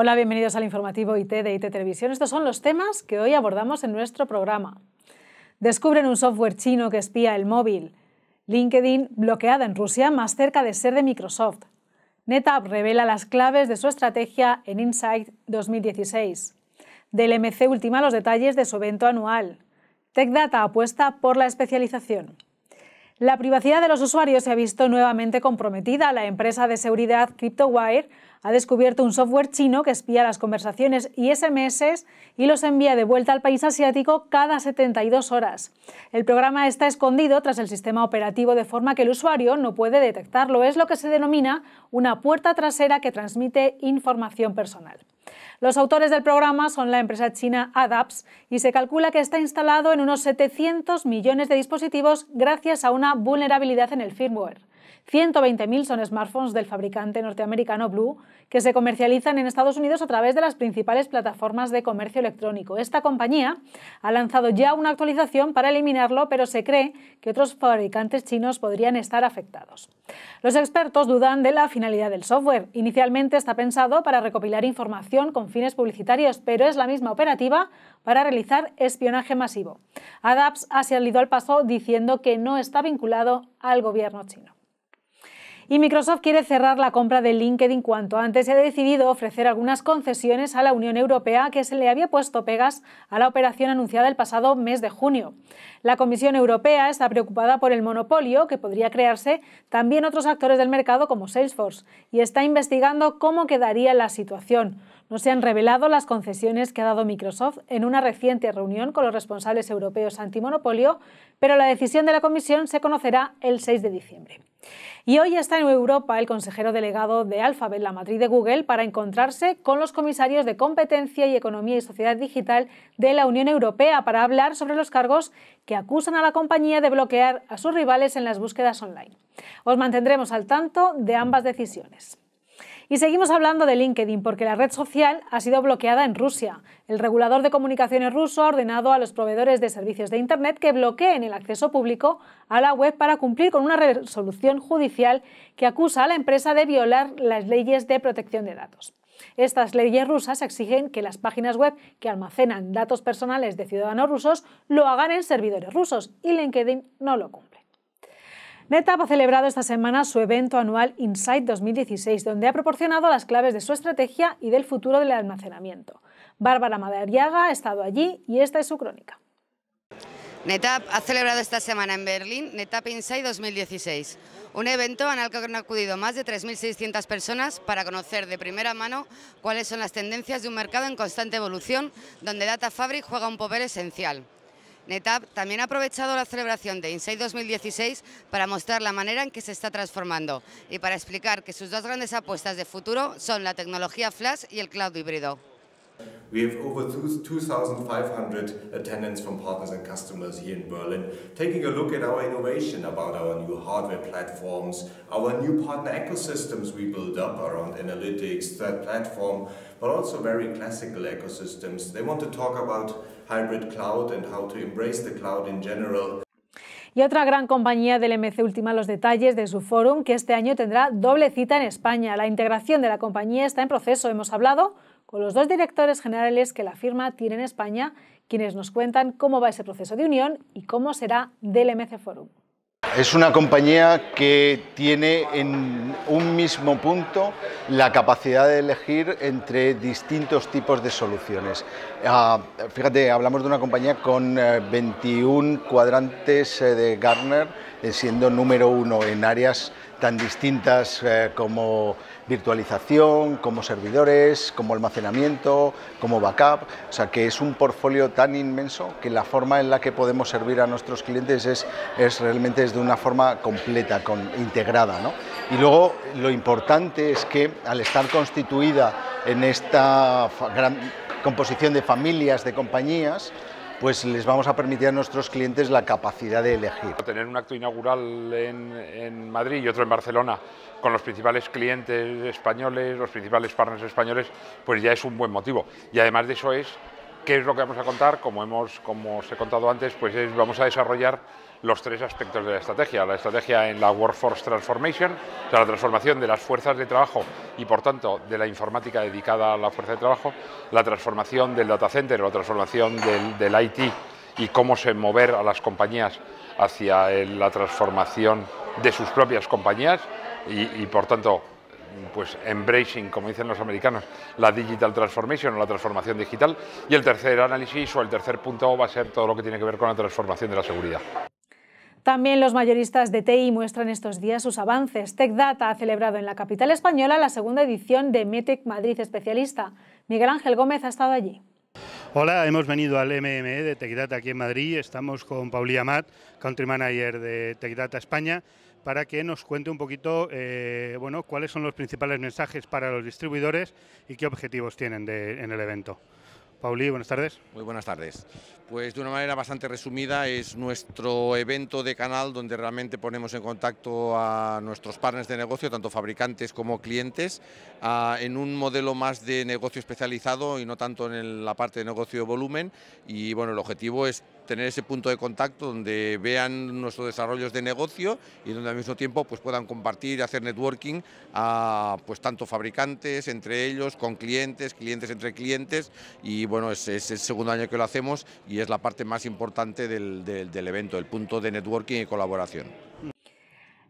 Hola, bienvenidos al informativo IT de IT Televisión. Estos son los temas que hoy abordamos en nuestro programa. Descubren un software chino que espía el móvil. LinkedIn bloqueada en Rusia más cerca de ser de Microsoft. NetApp revela las claves de su estrategia en Insight 2016. Del MC ultima los detalles de su evento anual. TechData apuesta por la especialización. La privacidad de los usuarios se ha visto nuevamente comprometida. La empresa de seguridad CryptoWire ha descubierto un software chino que espía las conversaciones y SMS y los envía de vuelta al país asiático cada 72 horas. El programa está escondido tras el sistema operativo de forma que el usuario no puede detectarlo. Es lo que se denomina una puerta trasera que transmite información personal. Los autores del programa son la empresa china ADAPS y se calcula que está instalado en unos 700 millones de dispositivos gracias a una vulnerabilidad en el firmware. 120.000 son smartphones del fabricante norteamericano Blue que se comercializan en Estados Unidos a través de las principales plataformas de comercio electrónico. Esta compañía ha lanzado ya una actualización para eliminarlo, pero se cree que otros fabricantes chinos podrían estar afectados. Los expertos dudan de la finalidad del software. Inicialmente está pensado para recopilar información con fines publicitarios, pero es la misma operativa para realizar espionaje masivo. Adapts ha salido al paso diciendo que no está vinculado al gobierno chino. Y Microsoft quiere cerrar la compra de LinkedIn cuanto antes y ha decidido ofrecer algunas concesiones a la Unión Europea que se le había puesto pegas a la operación anunciada el pasado mes de junio. La Comisión Europea está preocupada por el monopolio que podría crearse también otros actores del mercado como Salesforce y está investigando cómo quedaría la situación no se han revelado las concesiones que ha dado Microsoft en una reciente reunión con los responsables europeos antimonopolio, pero la decisión de la Comisión se conocerá el 6 de diciembre. Y hoy está en Europa el consejero delegado de Alphabet, la matriz de Google, para encontrarse con los comisarios de Competencia y Economía y Sociedad Digital de la Unión Europea para hablar sobre los cargos que acusan a la compañía de bloquear a sus rivales en las búsquedas online. Os mantendremos al tanto de ambas decisiones. Y seguimos hablando de LinkedIn porque la red social ha sido bloqueada en Rusia. El regulador de comunicaciones ruso ha ordenado a los proveedores de servicios de Internet que bloqueen el acceso público a la web para cumplir con una resolución judicial que acusa a la empresa de violar las leyes de protección de datos. Estas leyes rusas exigen que las páginas web que almacenan datos personales de ciudadanos rusos lo hagan en servidores rusos y LinkedIn no lo cumple. NetApp ha celebrado esta semana su evento anual Insight 2016, donde ha proporcionado las claves de su estrategia y del futuro del almacenamiento. Bárbara Madariaga ha estado allí y esta es su crónica. NetApp ha celebrado esta semana en Berlín NetApp Insight 2016, un evento al que han acudido más de 3.600 personas para conocer de primera mano cuáles son las tendencias de un mercado en constante evolución donde Data Fabric juega un papel esencial. NetApp también ha aprovechado la celebración de Insight 2016 para mostrar la manera en que se está transformando y para explicar que sus dos grandes apuestas de futuro son la tecnología flash y el cloud híbrido. We have over 2,500 attendants from partners and customers here in Berlin, taking a look at our innovation about our new hardware platforms, our new partner ecosystems we build up around analytics, that platform, but also very classical ecosystems. They want to talk about hybrid cloud and how to embrace the cloud in general. Y otra gran compañía del MC Última los detalles de su fórum, que este año tendrá doble cita en España. La integración de la compañía está en proceso. Hemos hablado con los dos directores generales que la firma tiene en España, quienes nos cuentan cómo va ese proceso de unión y cómo será del MC Forum. Es una compañía que tiene en un mismo punto la capacidad de elegir entre distintos tipos de soluciones. Ah, fíjate, hablamos de una compañía con 21 eh, cuadrantes eh, de Gartner, eh, siendo número uno en áreas tan distintas eh, como virtualización, como servidores, como almacenamiento, como backup. O sea que es un portfolio tan inmenso que la forma en la que podemos servir a nuestros clientes es, es realmente es de una forma completa, con, integrada. Y luego lo importante es que al estar constituida en esta gran composición de familias, de compañías, pues les vamos a permitir a nuestros clientes la capacidad de elegir. Tener un acto inaugural en, Madrid y otro en Barcelona con los principales clientes españoles, los principales partners españoles, pues ya es un buen motivo. Y además de eso es ¿Qué es lo que vamos a contar? Como, hemos, como os he contado antes, pues vamos a desarrollar los tres aspectos de la estrategia. La estrategia en la Workforce Transformation, o la transformación de las fuerzas de trabajo y, por tanto, de la informática dedicada a la fuerza de trabajo, la transformación del data center, la transformación del, IT y cómo se mover a las compañías hacia la transformación de sus propias compañías y por tanto, pues embracing, como dicen los americanos, la digital transformation o la transformación digital. Y el tercer análisis o el tercer punto va a ser todo lo que tiene que ver con la transformación de la seguridad. También los mayoristas de TI muestran estos días sus avances. TechData ha celebrado en la capital española la segunda edición de METEC Madrid Especialista. Miguel Ángel Gómez ha estado allí. Hola, hemos venido al MME de TechData aquí en Madrid. Estamos con Paulía Amat, Country Manager de TechData España para que nos cuente un poquito eh, bueno, cuáles son los principales mensajes para los distribuidores y qué objetivos tienen en el evento. Pauli, buenas tardes. Muy buenas tardes. Pues de una manera bastante resumida es nuestro evento de canal donde realmente ponemos en contacto a nuestros partners de negocio, tanto fabricantes como clientes, en un modelo más de negocio especializado y no tanto en la parte de negocio de volumen. Y bueno, el objetivo es tener ese punto de contacto donde vean nuestros desarrollos de negocio y donde al mismo tiempo pues, puedan compartir, y hacer networking a pues, tanto fabricantes entre ellos, con clientes, clientes entre clientes y bueno, es, el segundo año que lo hacemos y es la parte más importante del, del evento, el punto de networking y colaboración.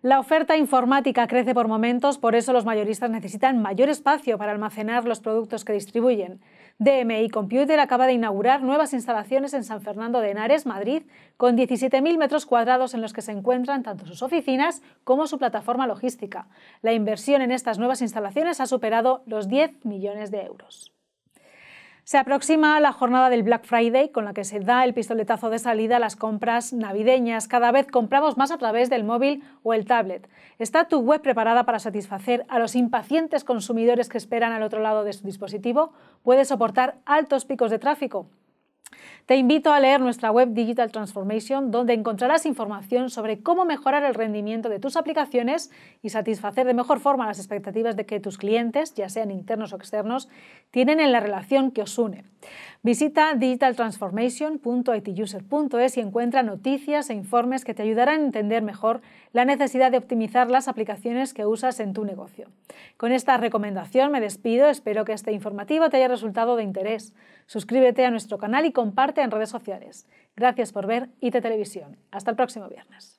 La oferta informática crece por momentos, por eso los mayoristas necesitan mayor espacio para almacenar los productos que distribuyen. DMI Computer acaba de inaugurar nuevas instalaciones en San Fernando de Henares, Madrid, con 17.000 metros cuadrados en los que se encuentran tanto sus oficinas como su plataforma logística. La inversión en estas nuevas instalaciones ha superado los 10 millones de euros. Se aproxima la jornada del Black Friday con la que se da el pistoletazo de salida a las compras navideñas. Cada vez compramos más a través del móvil o el tablet. ¿Está tu web preparada para satisfacer a los impacientes consumidores que esperan al otro lado de su dispositivo? ¿Puede soportar altos picos de tráfico? Te invito a leer nuestra web Digital Transformation, donde encontrarás información sobre cómo mejorar el rendimiento de tus aplicaciones y satisfacer de mejor forma las expectativas de que tus clientes, ya sean internos o externos, tienen en la relación que os une. Visita digitaltransformation.ituser.es y encuentra noticias e informes que te ayudarán a entender mejor la necesidad de optimizar las aplicaciones que usas en tu negocio. Con esta recomendación me despido, espero que este informativo te haya resultado de interés. Suscríbete a nuestro canal y comparte en redes sociales. Gracias por ver IT Televisión. Hasta el próximo viernes.